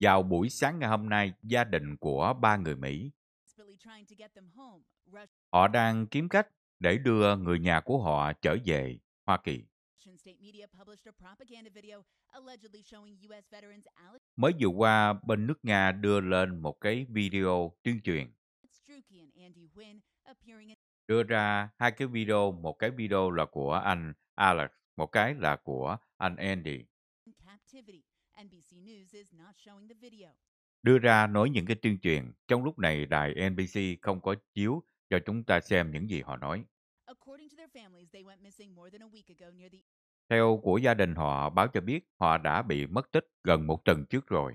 Vào buổi sáng ngày hôm nay, gia đình của ba người Mỹ họ đang kiếm cách để đưa người nhà của họ trở về Hoa Kỳ. Mới vừa qua, bên nước Nga đưa lên một cái video tuyên truyền. Đưa ra hai cái video, một cái video là của anh Alex, một cái là của anh Andy. Đưa ra nói những cái tuyên truyền, trong lúc này đài NBC không có chiếu cho chúng ta xem những gì họ nói. Theo của gia đình họ báo cho biết họ đã bị mất tích gần một tuần trước rồi.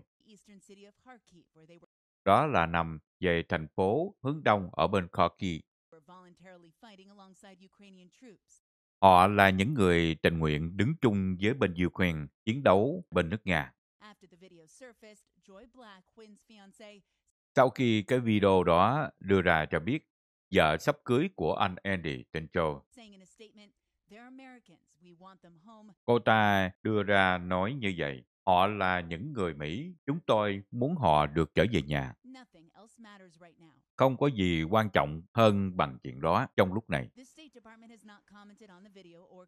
Đó là nằm về thành phố hướng đông ở bên Kharkiv. Họ là những người tình nguyện đứng chung với bên Ukraine chiến đấu bên nước Nga. Sau khi cái video đó đưa ra cho biết, vợ sắp cưới của anh Andy tên Joe. Cô ta đưa ra nói như vậy, họ là những người Mỹ, chúng tôi muốn họ được trở về nhà. Không có gì quan trọng hơn bằng chuyện đó trong lúc này.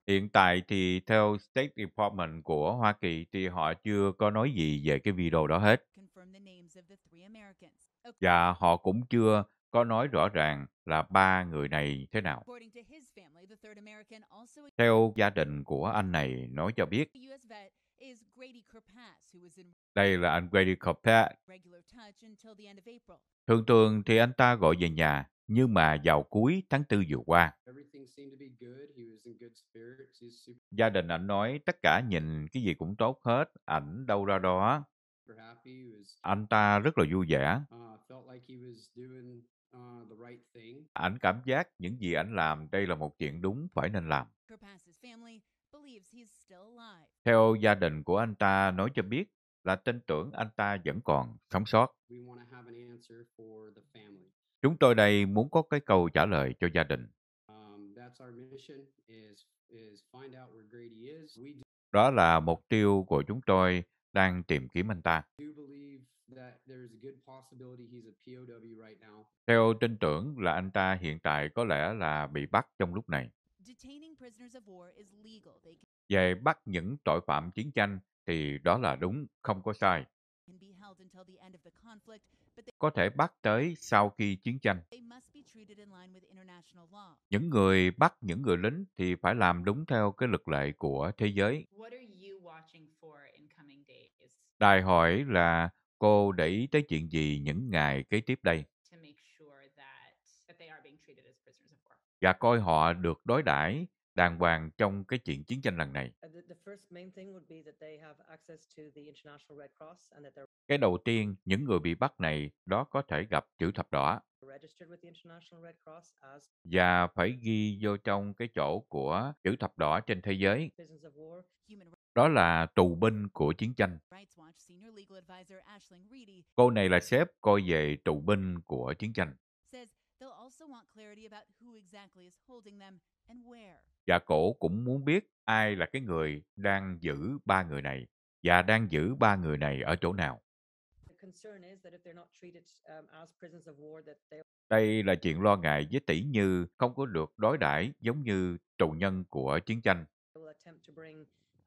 Hiện tại thì theo State Department của Hoa Kỳ thì họ chưa có nói gì về cái video đó hết. Và họ cũng chưa có nói rõ ràng là ba người này thế nào. Theo gia đình của anh này nói cho biết, đây là anh Grady Corpet. Thường thường thì anh ta gọi về nhà, nhưng mà vào cuối tháng tư vừa qua, gia đình anh nói tất cả nhìn cái gì cũng tốt hết, ảnh đâu ra đó. Anh ta rất là vui vẻ. Uh, uh, ảnh cảm giác những gì ảnh làm đây là một chuyện đúng phải nên làm. Theo gia đình của anh ta nói cho biết là tin tưởng anh ta vẫn còn sống sót. Chúng tôi đây muốn có cái câu trả lời cho gia đình. Um, Đó là mục tiêu của chúng tôi đang tìm kiếm anh ta. Theo tin tưởng là anh ta hiện tại có lẽ là bị bắt trong lúc này. Về bắt những tội phạm chiến tranh thì đó là đúng, không có sai. Có thể bắt tới sau khi chiến tranh. Những người bắt những người lính thì phải làm đúng theo cái luật lệ của thế giới. Đài hỏi là cô để ý tới chuyện gì những ngày kế tiếp đây? và coi họ được đối đãi đàng hoàng trong cái chuyện chiến tranh lần này. Cái đầu tiên, những người bị bắt này đó có thể gặp chữ thập đỏ và phải ghi vô trong cái chỗ của chữ thập đỏ trên thế giới. Đó là tù binh của chiến tranh. Cô này là sếp coi về tù binh của chiến tranh. Và dạ, cổ cũng muốn biết ai là cái người đang giữ ba người này và đang giữ ba người này ở chỗ nào. Đây là chuyện lo ngại với tỷ như không có được đối đãi giống như tù nhân của chiến tranh.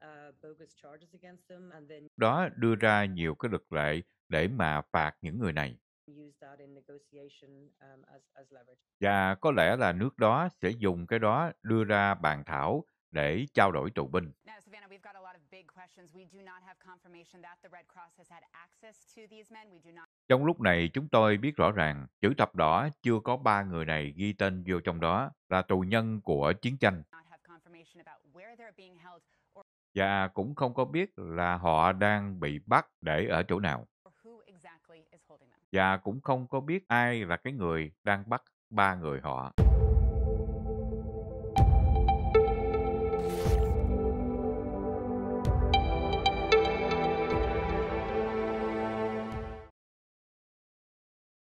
Uh, Đó đưa ra nhiều cái luật lệ để mà phạt những người này. Um, Và có lẽ là nước đó sẽ dùng cái đó đưa ra bàn thảo để trao đổi tù binh. Trong lúc này, chúng tôi biết rõ ràng chữ thập đỏ chưa có ba người này ghi tên vô trong đó là tù nhân của chiến tranh. Và cũng không có biết là họ đang bị bắt để ở chỗ nào và cũng không có biết ai là cái người đang bắt ba người họ